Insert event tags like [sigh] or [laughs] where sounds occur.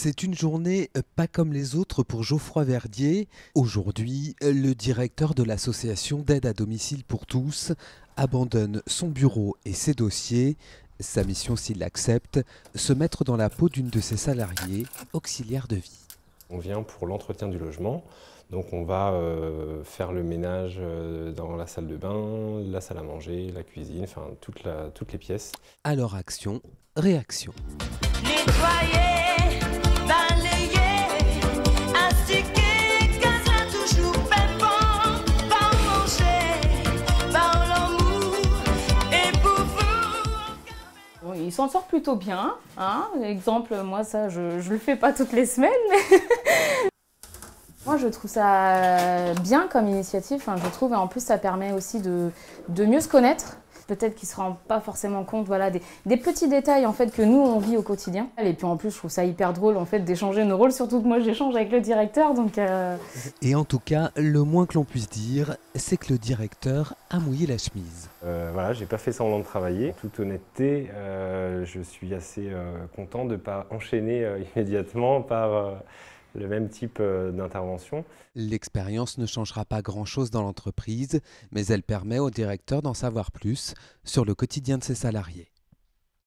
C'est une journée euh, pas comme les autres pour Geoffroy Verdier, aujourd'hui euh, le directeur de l'association d'aide à domicile pour tous, abandonne son bureau et ses dossiers. Sa mission, s'il l'accepte, se mettre dans la peau d'une de ses salariés, auxiliaire de vie. On vient pour l'entretien du logement, donc on va euh, faire le ménage dans la salle de bain, la salle à manger, la cuisine, enfin toutes les pièces. Alors action, réaction. il s'en sort plutôt bien. Hein. Exemple, moi, ça, je ne le fais pas toutes les semaines, [laughs] Moi, je trouve ça bien comme initiative. je trouve, et en plus, ça permet aussi de mieux se connaître, peut-être qu'ils ne se rend pas forcément compte voilà, des, petits détails en fait, que nous, on vit au quotidien. Et puis en plus, je trouve ça hyper drôle en fait, d'échanger nos rôles, surtout que moi, j'échange avec le directeur. Donc, euh, Et en tout cas, le moins que l'on puisse dire, c'est que le directeur a mouillé la chemise. Euh, voilà, j'ai pas fait semblant de travailler. En toute honnêteté, euh, je suis assez content de ne pas enchaîner immédiatement par le même type euh, d'intervention. L'expérience ne changera pas grand-chose dans l'entreprise, mais elle permet au directeur d'en savoir plus sur le quotidien de ses salariés.